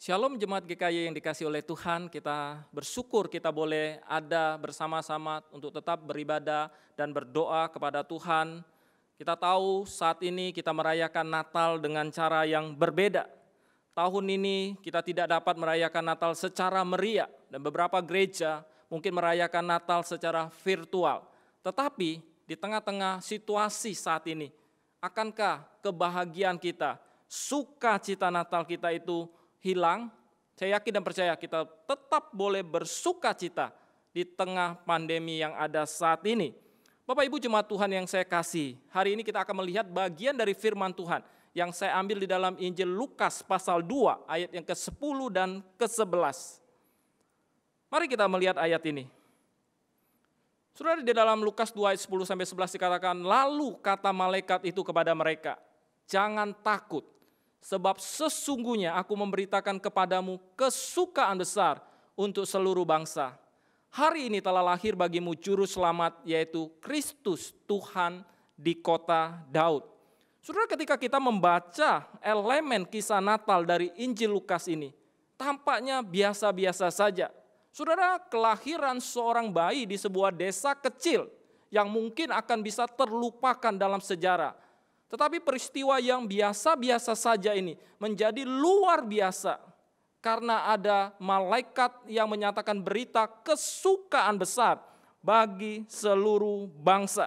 Shalom jemaat GKY yang dikasih oleh Tuhan, kita bersyukur kita boleh ada bersama-sama untuk tetap beribadah dan berdoa kepada Tuhan. Kita tahu saat ini kita merayakan Natal dengan cara yang berbeda. Tahun ini kita tidak dapat merayakan Natal secara meriah dan beberapa gereja mungkin merayakan Natal secara virtual. Tetapi di tengah-tengah situasi saat ini, akankah kebahagiaan kita, sukacita Natal kita itu hilang, saya yakin dan percaya kita tetap boleh bersuka cita di tengah pandemi yang ada saat ini. Bapak Ibu jemaat Tuhan yang saya kasih, hari ini kita akan melihat bagian dari firman Tuhan yang saya ambil di dalam Injil Lukas pasal 2 ayat yang ke-10 dan ke-11. Mari kita melihat ayat ini. Sudah di dalam Lukas 2 ayat 10 sampai 11 dikatakan, "Lalu kata malaikat itu kepada mereka, jangan takut, Sebab sesungguhnya aku memberitakan kepadamu kesukaan besar untuk seluruh bangsa. Hari ini telah lahir bagimu juru selamat yaitu Kristus Tuhan di kota Daud. Saudara ketika kita membaca elemen kisah Natal dari Injil Lukas ini, tampaknya biasa-biasa saja. Saudara, kelahiran seorang bayi di sebuah desa kecil yang mungkin akan bisa terlupakan dalam sejarah tetapi peristiwa yang biasa-biasa saja ini menjadi luar biasa karena ada malaikat yang menyatakan berita kesukaan besar bagi seluruh bangsa.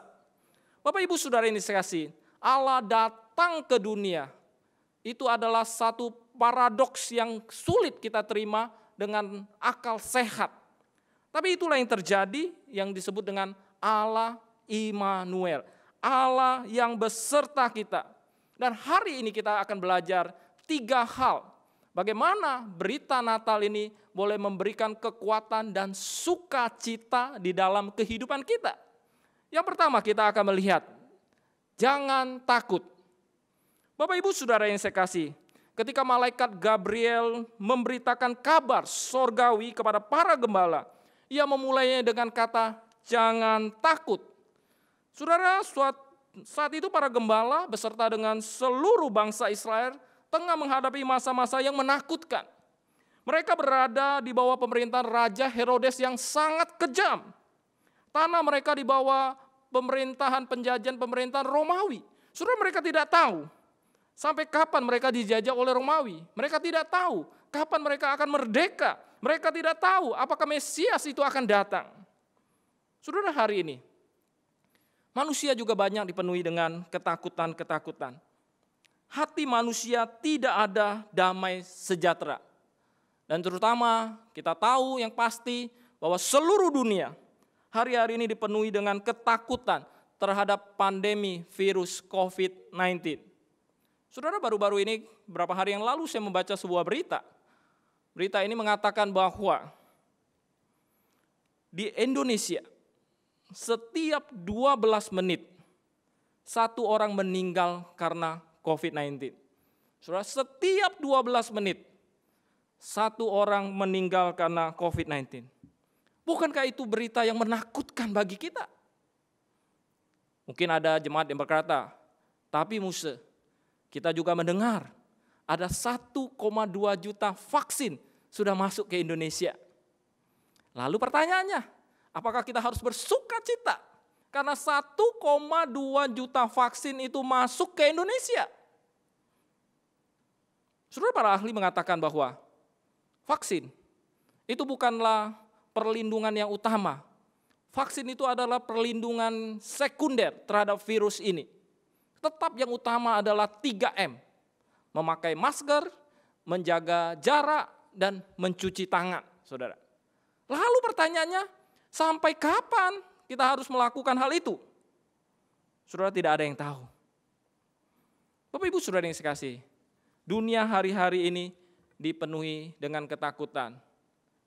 Bapak Ibu Saudara ini saya kasih, Allah datang ke dunia. Itu adalah satu paradoks yang sulit kita terima dengan akal sehat. Tapi itulah yang terjadi yang disebut dengan Allah Immanuel. Allah yang beserta kita. Dan hari ini kita akan belajar tiga hal. Bagaimana berita Natal ini boleh memberikan kekuatan dan sukacita di dalam kehidupan kita. Yang pertama kita akan melihat, jangan takut. Bapak ibu saudara yang saya kasih, ketika malaikat Gabriel memberitakan kabar sorgawi kepada para gembala, ia memulainya dengan kata, jangan takut. Saudara, saat itu para gembala beserta dengan seluruh bangsa Israel tengah menghadapi masa-masa yang menakutkan. Mereka berada di bawah pemerintahan Raja Herodes yang sangat kejam. Tanah mereka di bawah pemerintahan penjajahan pemerintahan Romawi. Saudara mereka tidak tahu sampai kapan mereka dijajah oleh Romawi. Mereka tidak tahu kapan mereka akan merdeka. Mereka tidak tahu apakah Mesias itu akan datang. Saudara hari ini Manusia juga banyak dipenuhi dengan ketakutan-ketakutan. Hati manusia tidak ada damai sejahtera. Dan terutama kita tahu yang pasti bahwa seluruh dunia hari-hari ini dipenuhi dengan ketakutan terhadap pandemi virus COVID-19. Saudara baru-baru ini beberapa hari yang lalu saya membaca sebuah berita. Berita ini mengatakan bahwa di Indonesia setiap 12 menit satu orang meninggal karena COVID-19. Saudara, setiap 12 menit satu orang meninggal karena COVID-19. Bukankah itu berita yang menakutkan bagi kita? Mungkin ada jemaat yang berkata, tapi Musa, kita juga mendengar ada 1,2 juta vaksin sudah masuk ke Indonesia. Lalu pertanyaannya, Apakah kita harus bersuka cita? Karena 1,2 juta vaksin itu masuk ke Indonesia. Seluruh para ahli mengatakan bahwa vaksin itu bukanlah perlindungan yang utama. Vaksin itu adalah perlindungan sekunder terhadap virus ini. Tetap yang utama adalah 3M. Memakai masker, menjaga jarak, dan mencuci tangan, saudara. Lalu pertanyaannya, Sampai kapan kita harus melakukan hal itu? Saudara tidak ada yang tahu. Bapak Ibu Saudara yang saya kasih, dunia hari-hari ini dipenuhi dengan ketakutan.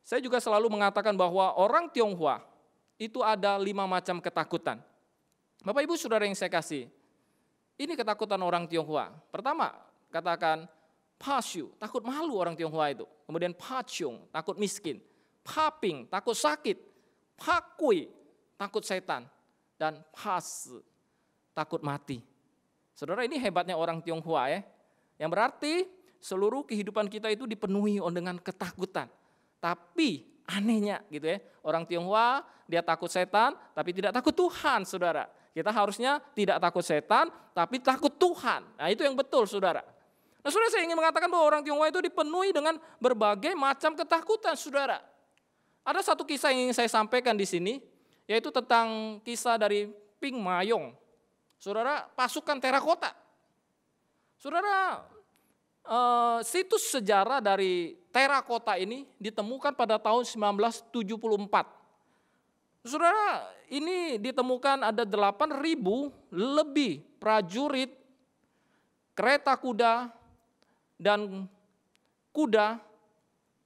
Saya juga selalu mengatakan bahwa orang Tionghoa itu ada lima macam ketakutan. Bapak Ibu Saudara yang saya kasih, ini ketakutan orang Tionghoa. Pertama, katakan pasyu, takut malu orang Tionghoa itu. Kemudian pacung, takut miskin. Paping, takut sakit. Pakui, takut setan. Dan pas, takut mati. Saudara ini hebatnya orang Tionghoa ya. Yang berarti seluruh kehidupan kita itu dipenuhi dengan ketakutan. Tapi anehnya gitu ya. Orang Tionghoa dia takut setan tapi tidak takut Tuhan saudara. Kita harusnya tidak takut setan tapi takut Tuhan. Nah itu yang betul saudara. Nah saudara saya ingin mengatakan bahwa orang Tionghoa itu dipenuhi dengan berbagai macam ketakutan saudara. Ada satu kisah yang ingin saya sampaikan di sini, yaitu tentang kisah dari Ping Mayong. Saudara, pasukan terakota. Saudara, eh, situs sejarah dari terakota ini ditemukan pada tahun 1974. Saudara, ini ditemukan ada 8.000 lebih prajurit kereta kuda dan kuda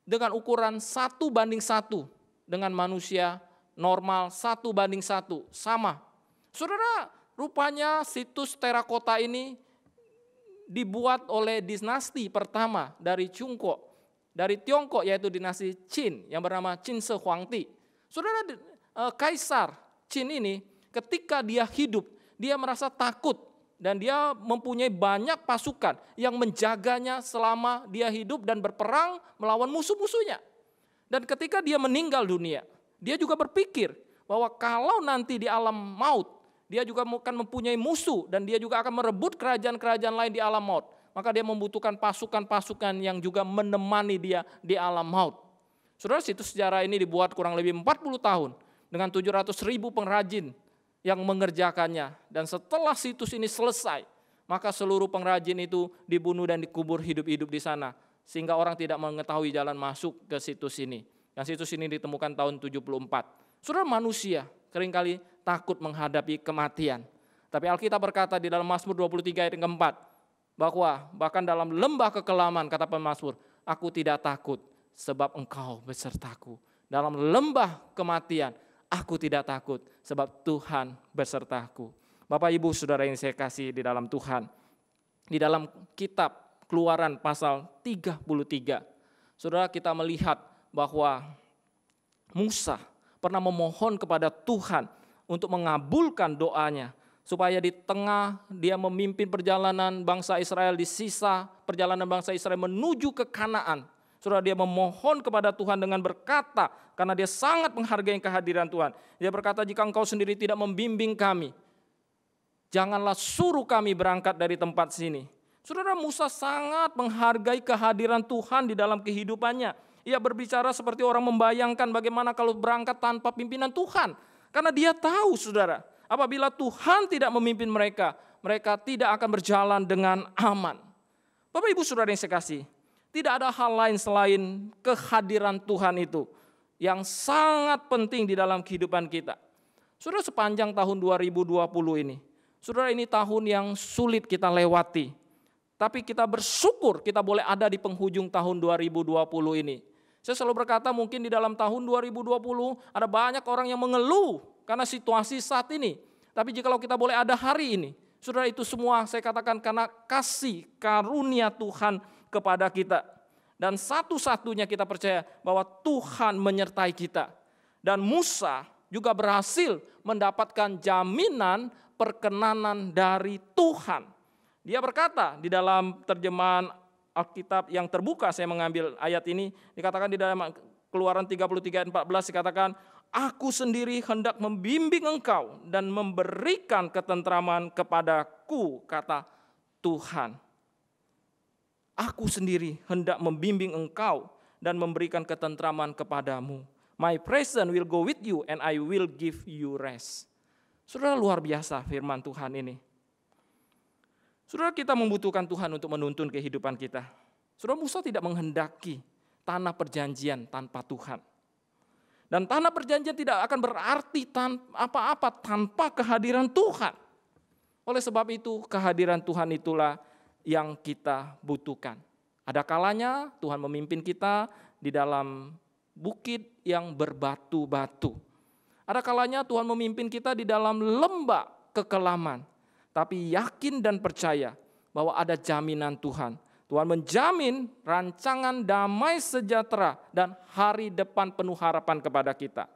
dengan ukuran satu banding satu dengan manusia normal satu banding satu sama. Saudara, rupanya situs terakota ini dibuat oleh dinasti pertama dari cungko dari Tiongkok yaitu dinasti Qin yang bernama Qin Shi Huangti. Saudara, eh, kaisar Qin ini ketika dia hidup dia merasa takut dan dia mempunyai banyak pasukan yang menjaganya selama dia hidup dan berperang melawan musuh-musuhnya. Dan ketika dia meninggal dunia, dia juga berpikir bahwa kalau nanti di alam maut, dia juga akan mempunyai musuh dan dia juga akan merebut kerajaan-kerajaan lain di alam maut. Maka dia membutuhkan pasukan-pasukan yang juga menemani dia di alam maut. Saudara, situs sejarah ini dibuat kurang lebih 40 tahun dengan 700 ribu pengrajin yang mengerjakannya. Dan setelah situs ini selesai, maka seluruh pengrajin itu dibunuh dan dikubur hidup-hidup di sana. Sehingga orang tidak mengetahui jalan masuk ke situs ini. yang situs ini ditemukan tahun 74. Saudara manusia keringkali takut menghadapi kematian. Tapi Alkitab berkata di dalam Mazmur 23 ayat yang keempat, bahwa bahkan dalam lembah kekelaman, kata pemazmur, aku tidak takut sebab engkau besertaku. Dalam lembah kematian, aku tidak takut sebab Tuhan besertaku. Bapak Ibu Saudara yang saya kasih di dalam Tuhan. Di dalam kitab Keluaran pasal 33. Saudara kita melihat bahwa Musa pernah memohon kepada Tuhan untuk mengabulkan doanya supaya di tengah dia memimpin perjalanan bangsa Israel di sisa perjalanan bangsa Israel menuju ke Kanaan Saudara dia memohon kepada Tuhan dengan berkata karena dia sangat menghargai kehadiran Tuhan. Dia berkata jika engkau sendiri tidak membimbing kami, janganlah suruh kami berangkat dari tempat sini. Saudara Musa sangat menghargai kehadiran Tuhan di dalam kehidupannya. Ia berbicara seperti orang membayangkan bagaimana kalau berangkat tanpa pimpinan Tuhan. Karena dia tahu saudara, apabila Tuhan tidak memimpin mereka, mereka tidak akan berjalan dengan aman. Bapak Ibu Saudara yang saya kasih, tidak ada hal lain selain kehadiran Tuhan itu yang sangat penting di dalam kehidupan kita. Sudah sepanjang tahun 2020 ini, saudara ini tahun yang sulit kita lewati. Tapi kita bersyukur kita boleh ada di penghujung tahun 2020 ini. Saya selalu berkata mungkin di dalam tahun 2020 ada banyak orang yang mengeluh karena situasi saat ini. Tapi jikalau kita boleh ada hari ini, saudara itu semua saya katakan karena kasih karunia Tuhan kepada kita. Dan satu-satunya kita percaya bahwa Tuhan menyertai kita. Dan Musa juga berhasil mendapatkan jaminan perkenanan dari Tuhan. Dia berkata di dalam terjemahan Alkitab yang terbuka saya mengambil ayat ini dikatakan di dalam Keluaran 33 14 dikatakan aku sendiri hendak membimbing engkau dan memberikan ketentraman kepadaku kata Tuhan. Aku sendiri hendak membimbing engkau dan memberikan ketentraman kepadamu. My presence will go with you and I will give you rest. Saudara luar biasa firman Tuhan ini. Saudara kita membutuhkan Tuhan untuk menuntun kehidupan kita. Saudara Musa tidak menghendaki tanah perjanjian tanpa Tuhan. Dan tanah perjanjian tidak akan berarti apa-apa tanpa, tanpa kehadiran Tuhan. Oleh sebab itu kehadiran Tuhan itulah yang kita butuhkan. Ada kalanya Tuhan memimpin kita di dalam bukit yang berbatu-batu. Ada kalanya Tuhan memimpin kita di dalam lembah kekelaman. Tapi yakin dan percaya bahwa ada jaminan Tuhan. Tuhan menjamin rancangan damai sejahtera dan hari depan penuh harapan kepada kita.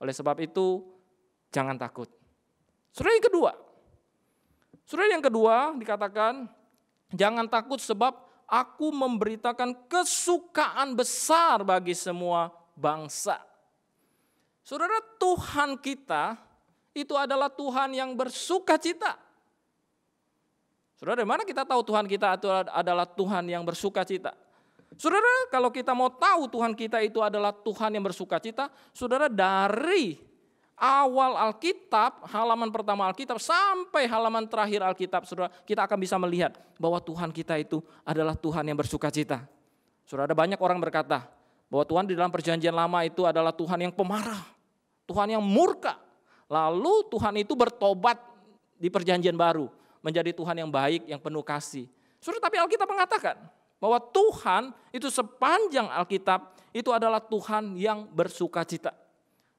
Oleh sebab itu, jangan takut. Surat yang kedua, Surat yang kedua dikatakan Jangan takut sebab aku memberitakan kesukaan besar bagi semua bangsa. Saudara, Tuhan kita itu adalah Tuhan yang bersuka cita. Saudara, dari mana kita tahu Tuhan kita itu adalah Tuhan yang bersuka cita? Saudara, kalau kita mau tahu Tuhan kita itu adalah Tuhan yang bersuka cita, saudara dari awal Alkitab, halaman pertama Alkitab sampai halaman terakhir Alkitab, Saudara, kita akan bisa melihat bahwa Tuhan kita itu adalah Tuhan yang bersuka cita. Saudara, ada banyak orang berkata bahwa Tuhan di dalam perjanjian lama itu adalah Tuhan yang pemarah, Tuhan yang murka. Lalu Tuhan itu bertobat di perjanjian baru menjadi Tuhan yang baik, yang penuh kasih. Saudara, tapi Alkitab mengatakan bahwa Tuhan itu sepanjang Alkitab itu adalah Tuhan yang bersuka cita.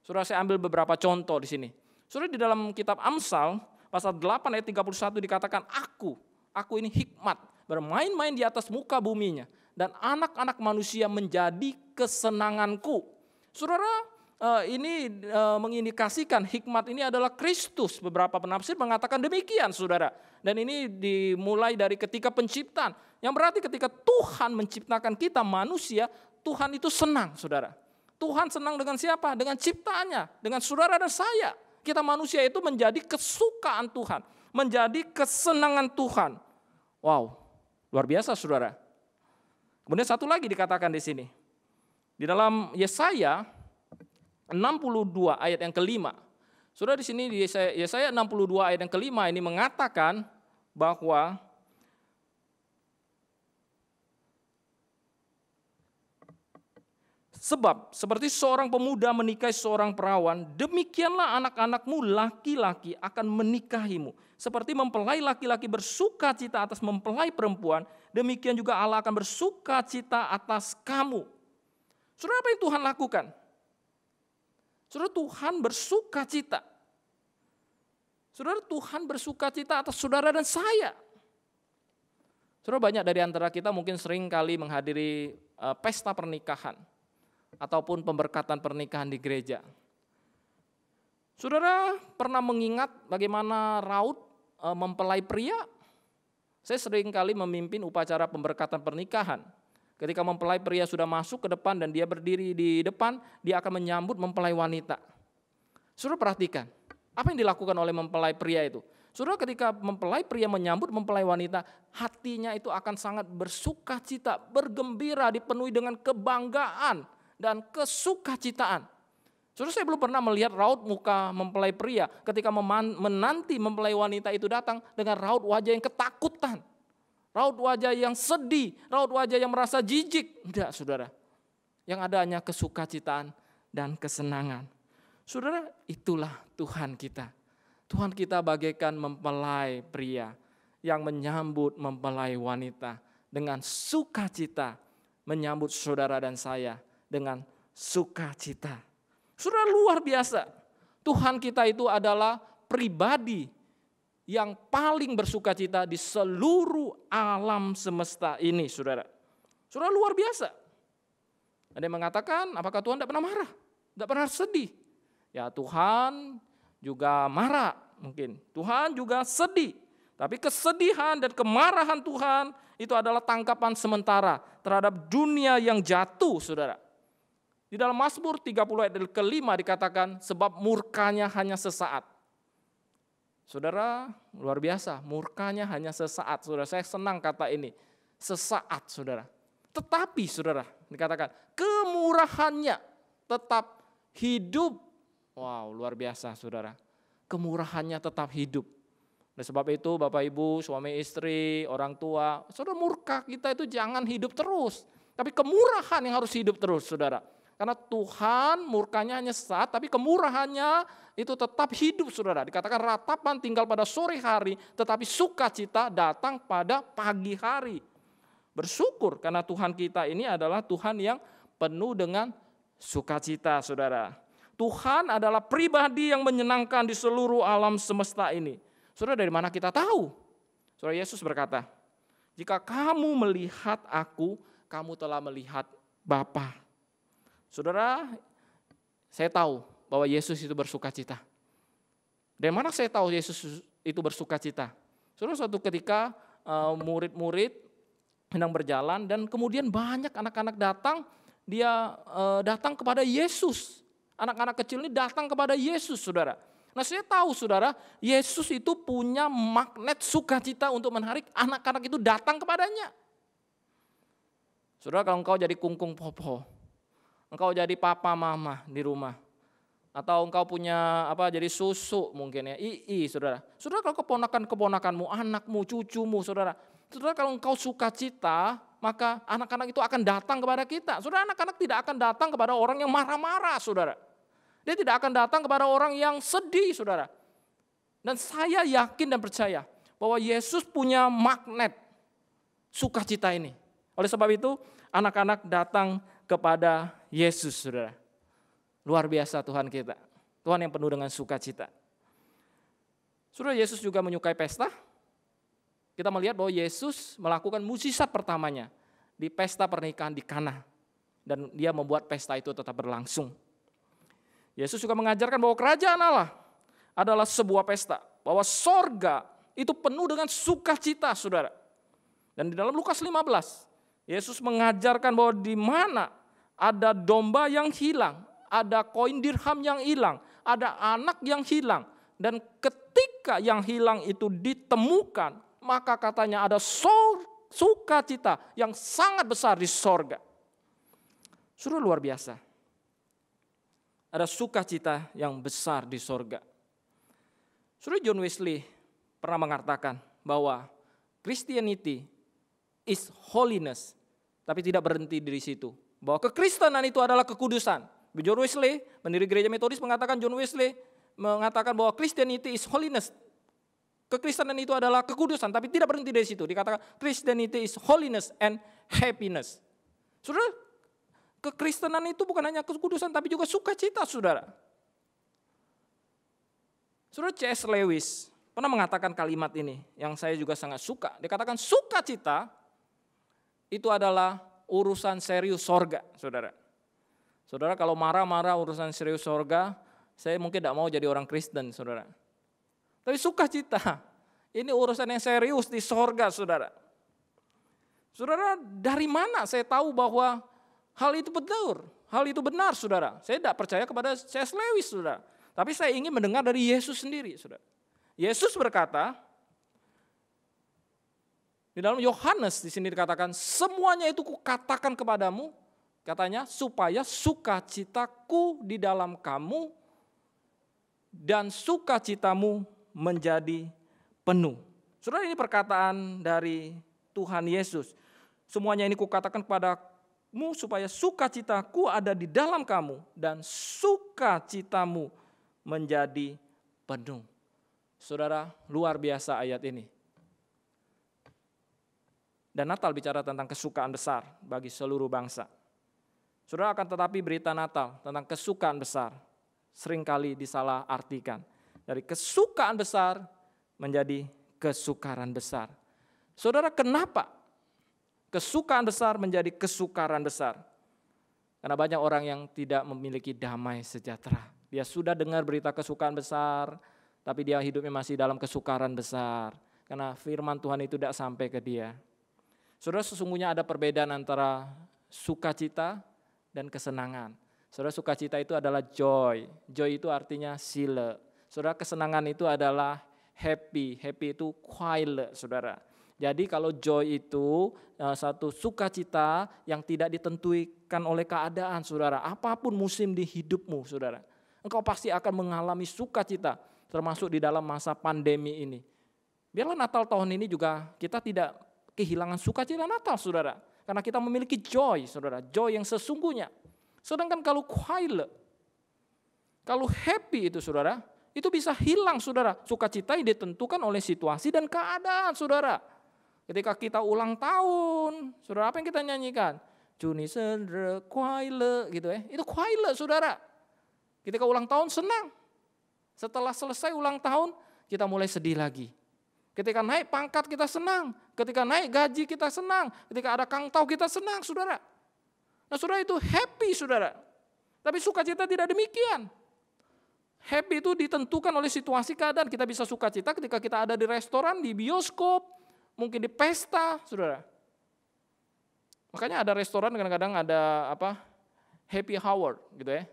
Sudah saya ambil beberapa contoh di sini. Saudara di dalam kitab Amsal pasal 8 ayat 31 dikatakan aku, aku ini hikmat bermain-main di atas muka buminya dan anak-anak manusia menjadi kesenanganku. Saudara eh, ini eh, mengindikasikan hikmat ini adalah Kristus. Beberapa penafsir mengatakan demikian, saudara. Dan ini dimulai dari ketika penciptaan. Yang berarti ketika Tuhan menciptakan kita manusia, Tuhan itu senang, saudara. Tuhan senang dengan siapa? Dengan ciptaannya, dengan saudara dan saya. Kita manusia itu menjadi kesukaan Tuhan, menjadi kesenangan Tuhan. Wow, luar biasa saudara. Kemudian satu lagi dikatakan di sini. Di dalam Yesaya 62 ayat yang kelima. Saudara di sini di Yesaya, Yesaya 62 ayat yang kelima ini mengatakan bahwa Sebab seperti seorang pemuda menikahi seorang perawan, demikianlah anak-anakmu laki-laki akan menikahimu. Seperti mempelai laki-laki bersuka cita atas mempelai perempuan, demikian juga Allah akan bersuka cita atas kamu. Saudara apa yang Tuhan lakukan? Saudara Tuhan bersuka cita. Saudara Tuhan bersuka cita atas saudara dan saya. Saudara banyak dari antara kita mungkin sering kali menghadiri eh, pesta pernikahan ataupun pemberkatan pernikahan di gereja. Saudara pernah mengingat bagaimana Raut e, mempelai pria? Saya sering kali memimpin upacara pemberkatan pernikahan. Ketika mempelai pria sudah masuk ke depan dan dia berdiri di depan, dia akan menyambut mempelai wanita. Saudara perhatikan, apa yang dilakukan oleh mempelai pria itu? Saudara ketika mempelai pria menyambut mempelai wanita, hatinya itu akan sangat bersuka cita, bergembira, dipenuhi dengan kebanggaan dan kesukacitaan. Saudara saya belum pernah melihat raut muka mempelai pria ketika menanti mempelai wanita itu datang dengan raut wajah yang ketakutan. Raut wajah yang sedih, raut wajah yang merasa jijik. Tidak saudara. Yang ada hanya kesukacitaan dan kesenangan. Saudara itulah Tuhan kita. Tuhan kita bagaikan mempelai pria yang menyambut mempelai wanita dengan sukacita menyambut saudara dan saya dengan sukacita. Sudah luar biasa. Tuhan kita itu adalah pribadi yang paling bersukacita di seluruh alam semesta ini, Saudara. Sudah luar biasa. Ada yang mengatakan, apakah Tuhan tidak pernah marah? Tidak pernah sedih? Ya Tuhan juga marah mungkin. Tuhan juga sedih. Tapi kesedihan dan kemarahan Tuhan itu adalah tangkapan sementara terhadap dunia yang jatuh, saudara. Di dalam Mazmur 30 ayat kelima dikatakan sebab murkanya hanya sesaat. Saudara, luar biasa, murkanya hanya sesaat. Saudara, saya senang kata ini. Sesaat, saudara. Tetapi, saudara, dikatakan kemurahannya tetap hidup. Wow, luar biasa, saudara. Kemurahannya tetap hidup. Oleh sebab itu Bapak Ibu, suami istri, orang tua, saudara murka kita itu jangan hidup terus. Tapi kemurahan yang harus hidup terus saudara. Karena Tuhan murkanya hanya saat, tapi kemurahannya itu tetap hidup saudara. Dikatakan ratapan tinggal pada sore hari, tetapi sukacita datang pada pagi hari. Bersyukur karena Tuhan kita ini adalah Tuhan yang penuh dengan sukacita saudara. Tuhan adalah pribadi yang menyenangkan di seluruh alam semesta ini. Saudara dari mana kita tahu? Saudara Yesus berkata, jika kamu melihat aku, kamu telah melihat Bapa. Saudara, saya tahu bahwa Yesus itu bersuka cita. Dari mana saya tahu Yesus itu bersuka cita? Saudara, suatu ketika eh, murid-murid sedang berjalan dan kemudian banyak anak-anak datang, dia eh, datang kepada Yesus. Anak-anak kecil ini datang kepada Yesus, saudara. Nah saya tahu saudara, Yesus itu punya magnet sukacita untuk menarik anak-anak itu datang kepadanya. Saudara kalau engkau jadi kungkung popo, engkau jadi papa mama di rumah atau engkau punya apa jadi susu mungkin ya ii saudara saudara kalau keponakan keponakanmu anakmu cucumu saudara saudara kalau engkau suka cita maka anak-anak itu akan datang kepada kita saudara anak-anak tidak akan datang kepada orang yang marah-marah saudara dia tidak akan datang kepada orang yang sedih saudara dan saya yakin dan percaya bahwa Yesus punya magnet sukacita ini oleh sebab itu anak-anak datang kepada Yesus, saudara. Luar biasa Tuhan kita. Tuhan yang penuh dengan sukacita. Saudara, Yesus juga menyukai pesta. Kita melihat bahwa Yesus melakukan mujizat pertamanya di pesta pernikahan di Kana. Dan dia membuat pesta itu tetap berlangsung. Yesus juga mengajarkan bahwa kerajaan Allah adalah sebuah pesta. Bahwa sorga itu penuh dengan sukacita, saudara. Dan di dalam Lukas 15, Yesus mengajarkan bahwa di mana ada domba yang hilang, ada koin dirham yang hilang, ada anak yang hilang, dan ketika yang hilang itu ditemukan, maka katanya ada sukacita yang sangat besar di sorga. Suruh luar biasa. Ada sukacita yang besar di sorga. Suruh John Wesley pernah mengatakan bahwa Christianity is holiness, tapi tidak berhenti dari situ bahwa kekristenan itu adalah kekudusan. John Wesley, pendiri gereja metodis mengatakan John Wesley mengatakan bahwa Christianity is holiness. Kekristenan itu adalah kekudusan, tapi tidak berhenti dari situ. Dikatakan Christianity is holiness and happiness. Saudara, kekristenan itu bukan hanya kekudusan, tapi juga sukacita, saudara. Saudara C.S. Lewis pernah mengatakan kalimat ini, yang saya juga sangat suka. Dikatakan sukacita itu adalah urusan serius sorga, saudara. Saudara kalau marah-marah urusan serius sorga, saya mungkin tidak mau jadi orang Kristen, saudara. Tapi sukacita, ini urusan yang serius di sorga, saudara. Saudara, dari mana saya tahu bahwa hal itu betul, hal itu benar, saudara. Saya tidak percaya kepada C.S. Lewis, saudara. Tapi saya ingin mendengar dari Yesus sendiri, saudara. Yesus berkata, di dalam Yohanes di sini dikatakan semuanya itu kukatakan kepadamu katanya supaya sukacitaku di dalam kamu dan sukacitamu menjadi penuh. Saudara ini perkataan dari Tuhan Yesus. Semuanya ini kukatakan kepadamu supaya sukacitaku ada di dalam kamu dan sukacitamu menjadi penuh. Saudara, luar biasa ayat ini. Dan Natal bicara tentang kesukaan besar bagi seluruh bangsa. Saudara akan tetapi berita Natal tentang kesukaan besar seringkali artikan Dari kesukaan besar menjadi kesukaran besar. Saudara kenapa kesukaan besar menjadi kesukaran besar? Karena banyak orang yang tidak memiliki damai sejahtera. Dia sudah dengar berita kesukaan besar, tapi dia hidupnya masih dalam kesukaran besar. Karena firman Tuhan itu tidak sampai ke dia. Saudara sesungguhnya ada perbedaan antara sukacita dan kesenangan. Saudara sukacita itu adalah joy. Joy itu artinya sile. Saudara kesenangan itu adalah happy. Happy itu quiet, saudara. Jadi kalau joy itu eh, satu sukacita yang tidak ditentukan oleh keadaan, saudara. Apapun musim di hidupmu, saudara. Engkau pasti akan mengalami sukacita, termasuk di dalam masa pandemi ini. Biarlah Natal tahun ini juga kita tidak kehilangan sukacita Natal, saudara. Karena kita memiliki joy, saudara. Joy yang sesungguhnya. Sedangkan kalau quiet, kalau happy itu, saudara, itu bisa hilang, saudara. Sukacita yang ditentukan oleh situasi dan keadaan, saudara. Ketika kita ulang tahun, saudara, apa yang kita nyanyikan? Juni sendere, quiet, gitu ya. Itu quiet, saudara. Ketika ulang tahun, senang. Setelah selesai ulang tahun, kita mulai sedih lagi. Ketika naik pangkat kita senang, ketika naik gaji kita senang, ketika ada kang tau kita senang, saudara. Nah saudara itu happy saudara. Tapi sukacita tidak demikian. Happy itu ditentukan oleh situasi keadaan. Kita bisa sukacita ketika kita ada di restoran, di bioskop, mungkin di pesta, saudara. Makanya ada restoran kadang-kadang ada apa happy hour gitu ya.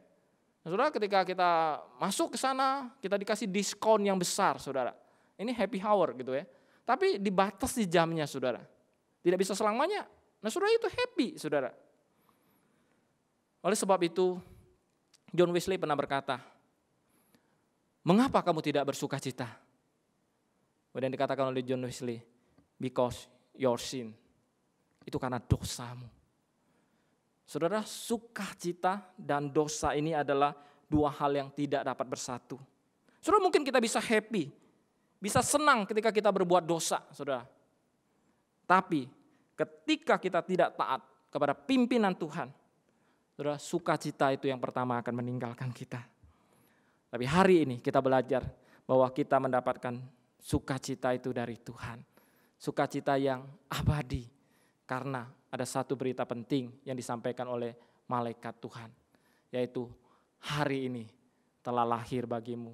Nah, saudara ketika kita masuk ke sana kita dikasih diskon yang besar saudara ini happy hour gitu ya. Tapi dibatas di jamnya saudara. Tidak bisa selamanya. Nah saudara itu happy saudara. Oleh sebab itu John Wesley pernah berkata, mengapa kamu tidak bersuka cita? Kemudian dikatakan oleh John Wesley, because your sin. Itu karena dosamu. Saudara, sukacita dan dosa ini adalah dua hal yang tidak dapat bersatu. Saudara mungkin kita bisa happy, bisa senang ketika kita berbuat dosa, saudara. Tapi ketika kita tidak taat kepada pimpinan Tuhan, saudara, sukacita itu yang pertama akan meninggalkan kita. Tapi hari ini kita belajar bahwa kita mendapatkan sukacita itu dari Tuhan. Sukacita yang abadi karena ada satu berita penting yang disampaikan oleh malaikat Tuhan, yaitu hari ini telah lahir bagimu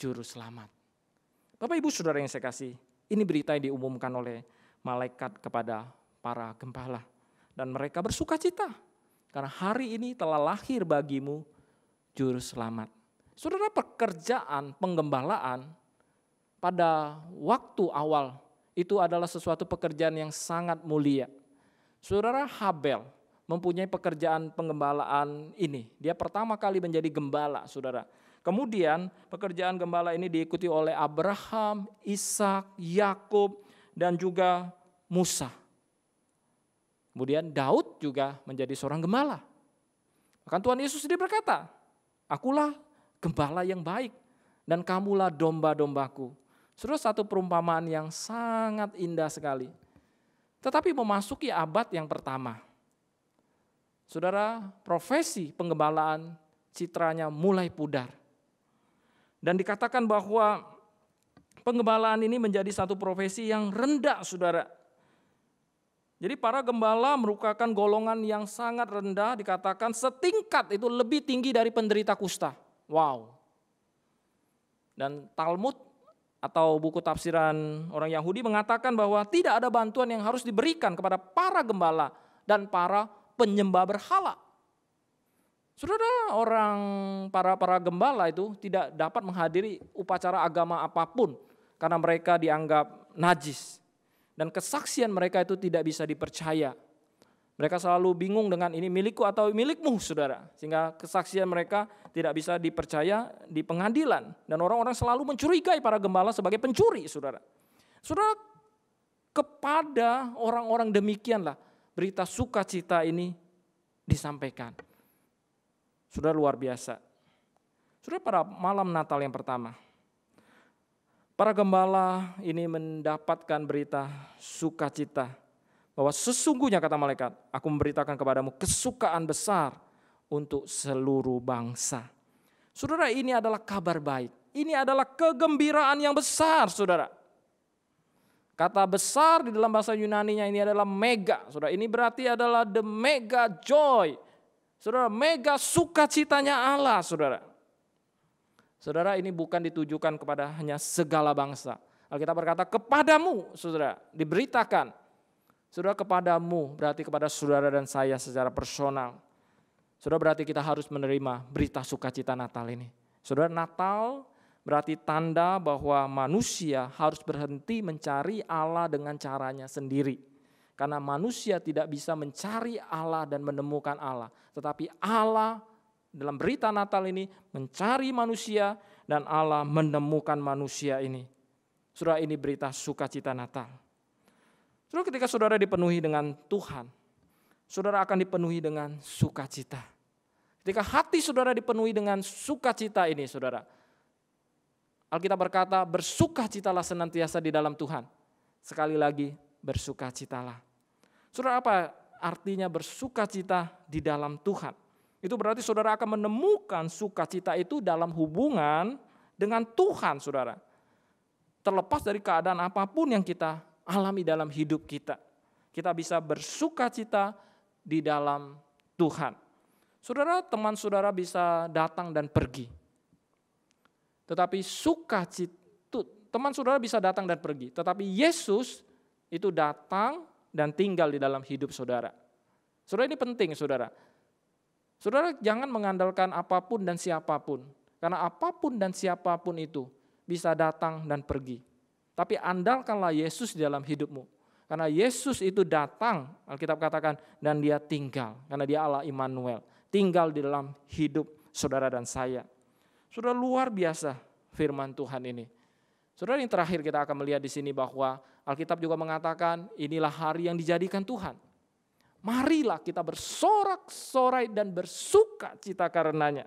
juru selamat Bapak Ibu Saudara yang saya kasih, ini berita yang diumumkan oleh malaikat kepada para gembala dan mereka bersuka cita karena hari ini telah lahir bagimu juru selamat. Saudara pekerjaan penggembalaan pada waktu awal itu adalah sesuatu pekerjaan yang sangat mulia. Saudara Habel mempunyai pekerjaan penggembalaan ini. Dia pertama kali menjadi gembala, saudara. Kemudian pekerjaan gembala ini diikuti oleh Abraham, Ishak, Yakub dan juga Musa. Kemudian Daud juga menjadi seorang gembala. Bahkan Tuhan Yesus sendiri berkata, "Akulah gembala yang baik dan kamulah domba-dombaku." Terus satu perumpamaan yang sangat indah sekali. Tetapi memasuki abad yang pertama, Saudara, profesi penggembalaan citranya mulai pudar. Dan dikatakan bahwa penggembalaan ini menjadi satu profesi yang rendah, saudara. Jadi para gembala merupakan golongan yang sangat rendah, dikatakan setingkat itu lebih tinggi dari penderita kusta. Wow. Dan Talmud atau buku tafsiran orang Yahudi mengatakan bahwa tidak ada bantuan yang harus diberikan kepada para gembala dan para penyembah berhala. Saudara, orang para para gembala itu tidak dapat menghadiri upacara agama apapun karena mereka dianggap najis dan kesaksian mereka itu tidak bisa dipercaya. Mereka selalu bingung dengan ini milikku atau milikmu, Saudara. Sehingga kesaksian mereka tidak bisa dipercaya di pengadilan dan orang-orang selalu mencurigai para gembala sebagai pencuri, Saudara. Saudara, kepada orang-orang demikianlah berita sukacita ini disampaikan. Sudah luar biasa. Sudah pada malam Natal yang pertama. Para gembala ini mendapatkan berita sukacita bahwa sesungguhnya kata malaikat, aku memberitakan kepadamu kesukaan besar untuk seluruh bangsa. Saudara, ini adalah kabar baik. Ini adalah kegembiraan yang besar, saudara. Kata besar di dalam bahasa Yunani-nya ini adalah mega, saudara. Ini berarti adalah the mega joy. Saudara, mega sukacitanya Allah, saudara. Saudara, ini bukan ditujukan kepada hanya segala bangsa. Alkitab berkata, kepadamu, saudara, diberitakan. Saudara, kepadamu, berarti kepada saudara dan saya secara personal. Saudara, berarti kita harus menerima berita sukacita Natal ini. Saudara, Natal berarti tanda bahwa manusia harus berhenti mencari Allah dengan caranya sendiri. Karena manusia tidak bisa mencari Allah dan menemukan Allah. Tetapi Allah dalam berita Natal ini mencari manusia dan Allah menemukan manusia ini. Surah ini berita sukacita Natal. Terus ketika saudara dipenuhi dengan Tuhan, saudara akan dipenuhi dengan sukacita. Ketika hati saudara dipenuhi dengan sukacita ini saudara, Alkitab berkata bersukacitalah senantiasa di dalam Tuhan. Sekali lagi bersukacitalah. Saudara apa artinya bersukacita di dalam Tuhan? Itu berarti saudara akan menemukan sukacita itu dalam hubungan dengan Tuhan, saudara. Terlepas dari keadaan apapun yang kita alami dalam hidup kita. Kita bisa bersukacita di dalam Tuhan. Saudara, teman saudara bisa datang dan pergi. Tetapi sukacita, teman saudara bisa datang dan pergi. Tetapi Yesus itu datang dan tinggal di dalam hidup saudara. Saudara ini penting saudara. Saudara jangan mengandalkan apapun dan siapapun. Karena apapun dan siapapun itu bisa datang dan pergi. Tapi andalkanlah Yesus di dalam hidupmu. Karena Yesus itu datang, Alkitab katakan, dan dia tinggal. Karena dia Allah Immanuel. Tinggal di dalam hidup saudara dan saya. Sudah luar biasa firman Tuhan ini. Saudara yang terakhir kita akan melihat di sini bahwa Alkitab juga mengatakan inilah hari yang dijadikan Tuhan. Marilah kita bersorak-sorai dan bersuka cita karenanya.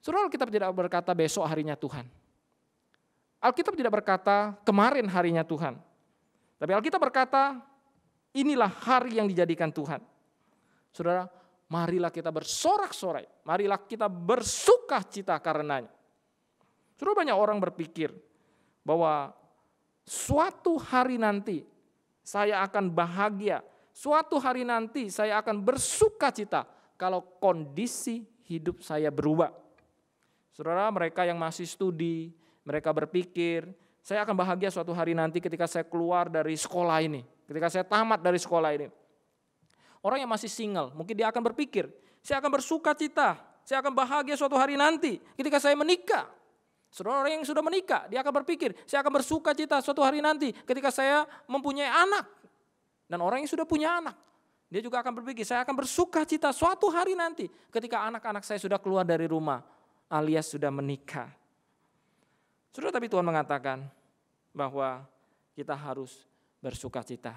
Saudara Alkitab tidak berkata besok harinya Tuhan. Alkitab tidak berkata kemarin harinya Tuhan. Tapi Alkitab berkata inilah hari yang dijadikan Tuhan. Saudara, marilah kita bersorak-sorai, marilah kita bersuka cita karenanya. Sudah banyak orang berpikir bahwa suatu hari nanti saya akan bahagia, suatu hari nanti saya akan bersuka cita kalau kondisi hidup saya berubah. Saudara, mereka yang masih studi, mereka berpikir, saya akan bahagia suatu hari nanti ketika saya keluar dari sekolah ini, ketika saya tamat dari sekolah ini. Orang yang masih single, mungkin dia akan berpikir, saya akan bersuka cita, saya akan bahagia suatu hari nanti ketika saya menikah orang yang sudah menikah, dia akan berpikir, saya akan bersuka cita suatu hari nanti ketika saya mempunyai anak. Dan orang yang sudah punya anak, dia juga akan berpikir, saya akan bersuka cita suatu hari nanti ketika anak-anak saya sudah keluar dari rumah alias sudah menikah. Sudah tapi Tuhan mengatakan bahwa kita harus bersuka cita.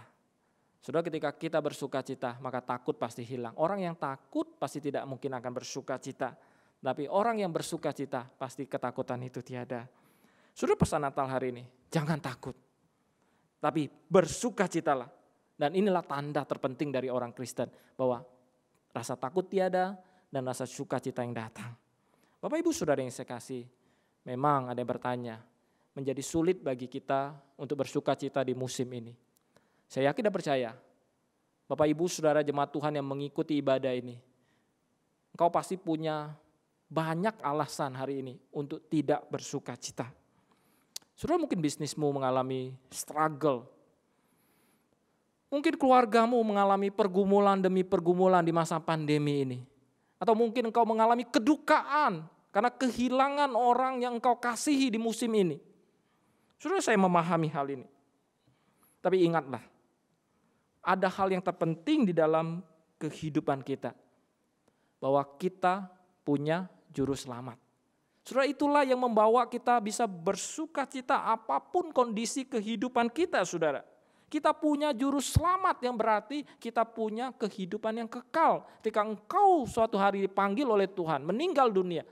Sudah ketika kita bersuka cita, maka takut pasti hilang. Orang yang takut pasti tidak mungkin akan bersuka cita. Tapi orang yang bersuka cita pasti ketakutan itu tiada. Sudah pesan Natal hari ini, jangan takut. Tapi bersuka citalah. Dan inilah tanda terpenting dari orang Kristen. Bahwa rasa takut tiada dan rasa sukacita yang datang. Bapak ibu saudara yang saya kasih, memang ada yang bertanya, menjadi sulit bagi kita untuk bersuka cita di musim ini. Saya yakin dan percaya, Bapak Ibu Saudara jemaat Tuhan yang mengikuti ibadah ini, engkau pasti punya banyak alasan hari ini untuk tidak bersuka cita. Saudara mungkin bisnismu mengalami struggle. Mungkin keluargamu mengalami pergumulan demi pergumulan di masa pandemi ini. Atau mungkin engkau mengalami kedukaan karena kehilangan orang yang engkau kasihi di musim ini. Saudara saya memahami hal ini. Tapi ingatlah, ada hal yang terpenting di dalam kehidupan kita. Bahwa kita punya juru selamat. Saudara itulah yang membawa kita bisa bersuka cita apapun kondisi kehidupan kita saudara. Kita punya juru selamat yang berarti kita punya kehidupan yang kekal. Ketika engkau suatu hari dipanggil oleh Tuhan, meninggal dunia,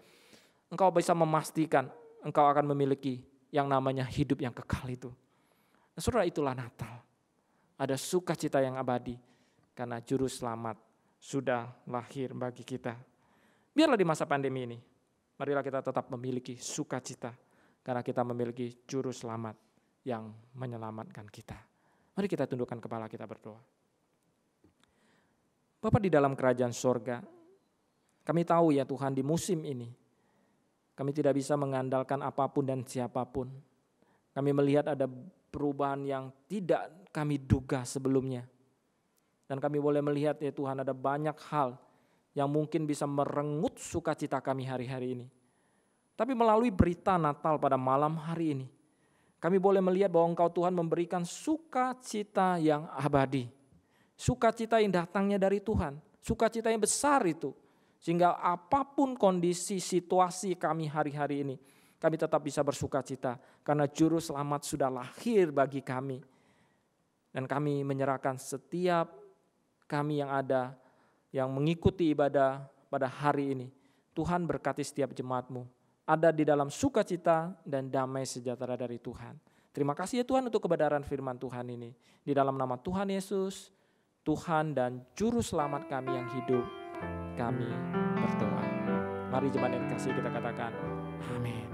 engkau bisa memastikan engkau akan memiliki yang namanya hidup yang kekal itu. Nah, saudara itulah Natal. Ada sukacita yang abadi karena juru selamat sudah lahir bagi kita. Biarlah di masa pandemi ini, marilah kita tetap memiliki sukacita karena kita memiliki juru selamat yang menyelamatkan kita. Mari kita tundukkan kepala kita berdoa. Bapak di dalam kerajaan sorga, kami tahu ya Tuhan di musim ini, kami tidak bisa mengandalkan apapun dan siapapun. Kami melihat ada perubahan yang tidak kami duga sebelumnya. Dan kami boleh melihat ya Tuhan ada banyak hal yang mungkin bisa merenggut sukacita kami hari-hari ini. Tapi melalui berita Natal pada malam hari ini, kami boleh melihat bahwa Engkau Tuhan memberikan sukacita yang abadi. Sukacita yang datangnya dari Tuhan, sukacita yang besar itu. Sehingga apapun kondisi situasi kami hari-hari ini, kami tetap bisa bersukacita karena juru selamat sudah lahir bagi kami. Dan kami menyerahkan setiap kami yang ada yang mengikuti ibadah pada hari ini. Tuhan berkati setiap jemaatmu. Ada di dalam sukacita dan damai sejahtera dari Tuhan. Terima kasih ya Tuhan untuk kebenaran firman Tuhan ini. Di dalam nama Tuhan Yesus, Tuhan dan Juru Selamat kami yang hidup, kami berdoa. Mari jemaat yang kasih kita katakan, Amin.